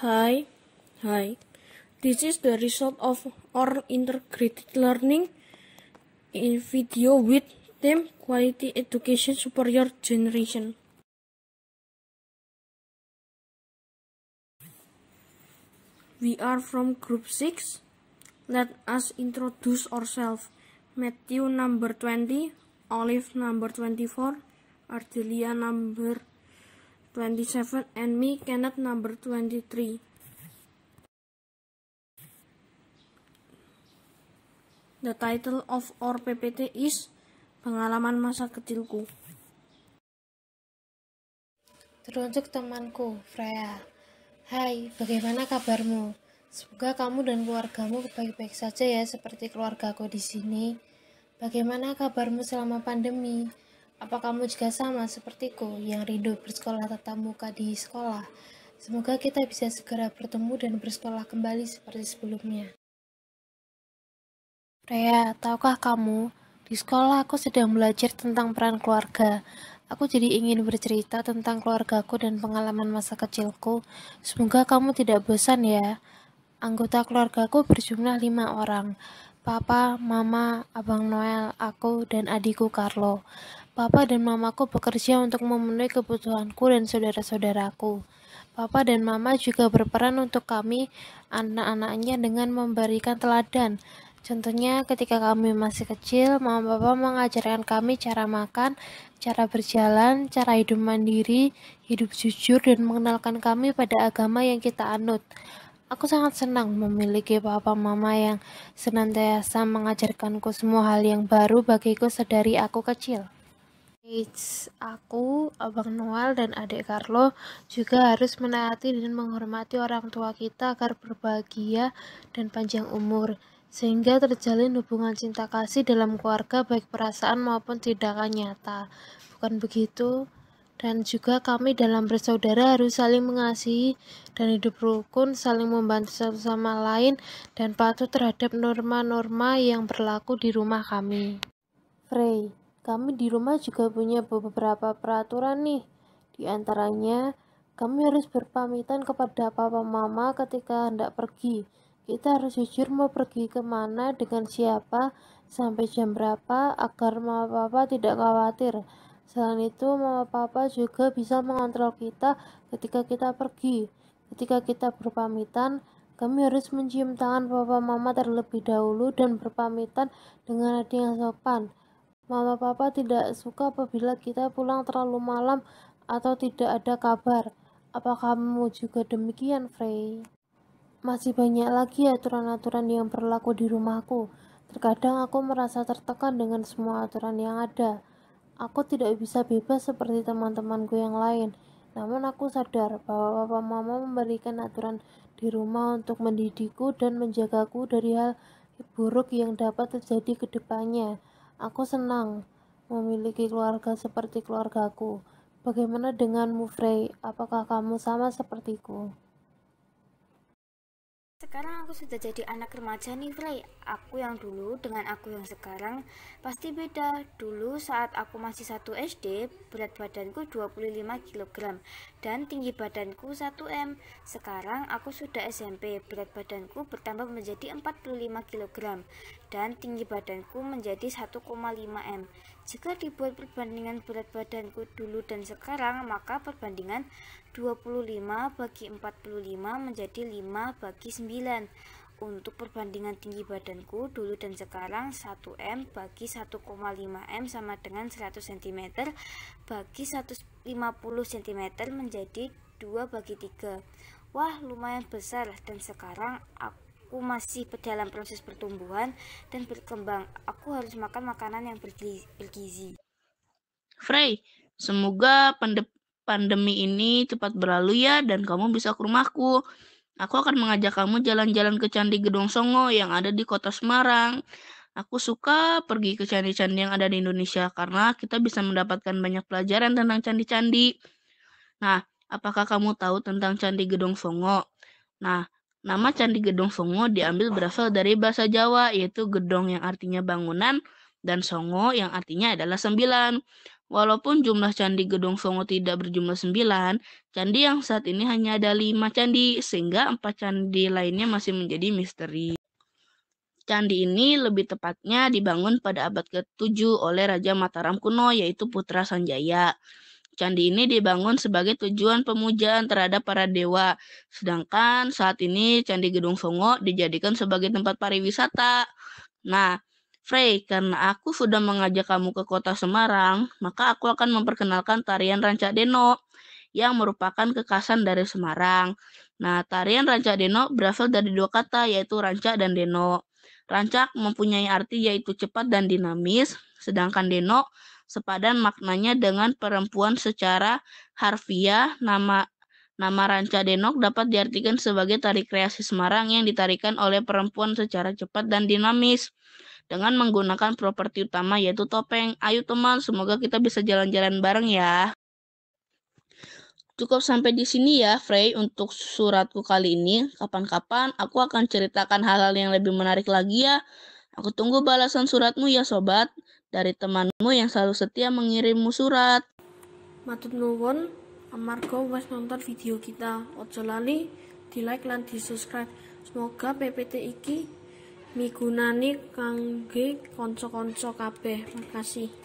Hi, hi. This is the result of our integrated learning in video with them quality education superior generation. We are from group 6. Let us introduce ourselves. Matthew number 20, Olive number 24, Ardelia number 27 and me cannot number 23. The title of our PPT is Pengalaman Masa Kecilku. Teruntuk temanku, Freya. Hai, bagaimana kabarmu? Semoga kamu dan keluargamu baik-baik saja ya seperti keluargaku di sini. Bagaimana kabarmu selama pandemi? Apa kamu juga sama sepertiku yang rindu bersekolah tatap muka di sekolah? Semoga kita bisa segera bertemu dan bersekolah kembali seperti sebelumnya. Rea, tahukah kamu, di sekolah aku sedang belajar tentang peran keluarga. Aku jadi ingin bercerita tentang keluargaku dan pengalaman masa kecilku. Semoga kamu tidak bosan ya. Anggota keluargaku berjumlah lima orang. Papa, Mama, Abang Noel, aku, dan adikku Carlo. Papa dan Mamaku bekerja untuk memenuhi kebutuhanku dan saudara-saudaraku. Papa dan Mama juga berperan untuk kami, anak-anaknya, dengan memberikan teladan. Contohnya, ketika kami masih kecil, Mama Papa mengajarkan kami cara makan, cara berjalan, cara hidup mandiri, hidup jujur, dan mengenalkan kami pada agama yang kita anut. Aku sangat senang memiliki papa mama yang senantiasa mengajarkanku semua hal yang baru bagiku sedari aku kecil. It's aku, Abang Noel, dan adik Carlo juga harus menaati dan menghormati orang tua kita agar berbahagia dan panjang umur, sehingga terjalin hubungan cinta kasih dalam keluarga baik perasaan maupun tindakan nyata. Bukan begitu? dan juga kami dalam bersaudara harus saling mengasihi dan hidup rukun, saling membantu satu sama lain, dan patuh terhadap norma-norma yang berlaku di rumah kami. Frey, kami di rumah juga punya beberapa peraturan nih. Di antaranya, kami harus berpamitan kepada papa mama ketika hendak pergi. Kita harus jujur mau pergi kemana, dengan siapa, sampai jam berapa, agar mama papa tidak khawatir Selain itu, mama papa juga bisa mengontrol kita ketika kita pergi. Ketika kita berpamitan, kami harus mencium tangan papa mama terlebih dahulu dan berpamitan dengan nada yang sopan. Mama papa tidak suka apabila kita pulang terlalu malam atau tidak ada kabar. Apa kamu juga demikian, Frey? Masih banyak lagi aturan-aturan yang berlaku di rumahku. Terkadang aku merasa tertekan dengan semua aturan yang ada. Aku tidak bisa bebas seperti teman-temanku yang lain. Namun aku sadar bahwa papa mama memberikan aturan di rumah untuk mendidikku dan menjagaku dari hal buruk yang dapat terjadi ke depannya. Aku senang memiliki keluarga seperti keluargaku. Bagaimana denganmu, Frey? Apakah kamu sama sepertiku? Sekarang aku sudah jadi anak remaja nih Frey Aku yang dulu dengan aku yang sekarang pasti beda Dulu saat aku masih 1 SD berat badanku 25 kg Dan tinggi badanku 1M Sekarang aku sudah SMP berat badanku bertambah menjadi 45 kg Dan tinggi badanku menjadi 1,5M jika dibuat perbandingan berat badanku dulu dan sekarang, maka perbandingan 25 bagi 45 menjadi 5 bagi 9 untuk perbandingan tinggi badanku dulu dan sekarang 1M bagi 1,5M sama dengan 100 cm bagi 150 cm menjadi 2 bagi 3 wah lumayan besar dan sekarang aku aku masih dalam proses pertumbuhan dan berkembang. Aku harus makan makanan yang bergizi. Frey, semoga pandep pandemi ini cepat berlalu ya dan kamu bisa ke rumahku. Aku akan mengajak kamu jalan-jalan ke Candi Gedong Songo yang ada di kota Semarang. Aku suka pergi ke candi-candi yang ada di Indonesia karena kita bisa mendapatkan banyak pelajaran tentang candi-candi. Nah, apakah kamu tahu tentang Candi Gedong Songo? Nah, Nama Candi Gedong Songo diambil berasal dari bahasa Jawa, yaitu gedong yang artinya bangunan dan songo yang artinya adalah sembilan. Walaupun jumlah candi Gedong Songo tidak berjumlah sembilan, candi yang saat ini hanya ada lima candi, sehingga empat candi lainnya masih menjadi misteri. Candi ini lebih tepatnya dibangun pada abad ke-7 oleh Raja Mataram kuno, yaitu Putra Sanjaya. Candi ini dibangun sebagai tujuan pemujaan terhadap para dewa. Sedangkan saat ini Candi Gedung Songo dijadikan sebagai tempat pariwisata. Nah, Frey, karena aku sudah mengajak kamu ke kota Semarang, maka aku akan memperkenalkan tarian Rancak Deno yang merupakan kekasan dari Semarang. Nah, tarian Rancak Deno berasal dari dua kata yaitu rancak dan deno. Rancak mempunyai arti yaitu cepat dan dinamis, sedangkan deno sepadan maknanya dengan perempuan secara harfiah nama Nama Ranca Denok dapat diartikan sebagai tari kreasi Semarang yang ditarikan oleh perempuan secara cepat dan dinamis dengan menggunakan properti utama yaitu topeng. Ayo teman, semoga kita bisa jalan-jalan bareng ya. Cukup sampai di sini ya, Frey, untuk suratku kali ini. Kapan-kapan aku akan ceritakan hal-hal yang lebih menarik lagi ya. Aku tunggu balasan suratmu ya, sobat dari temanmu yang selalu setia mengirimmu surat. Matut nuwun, amarga wis nonton video kita. Ojo lali di like lan di subscribe. Semoga PPT iki migunani kangge kanca-kanca kabeh. Makasih.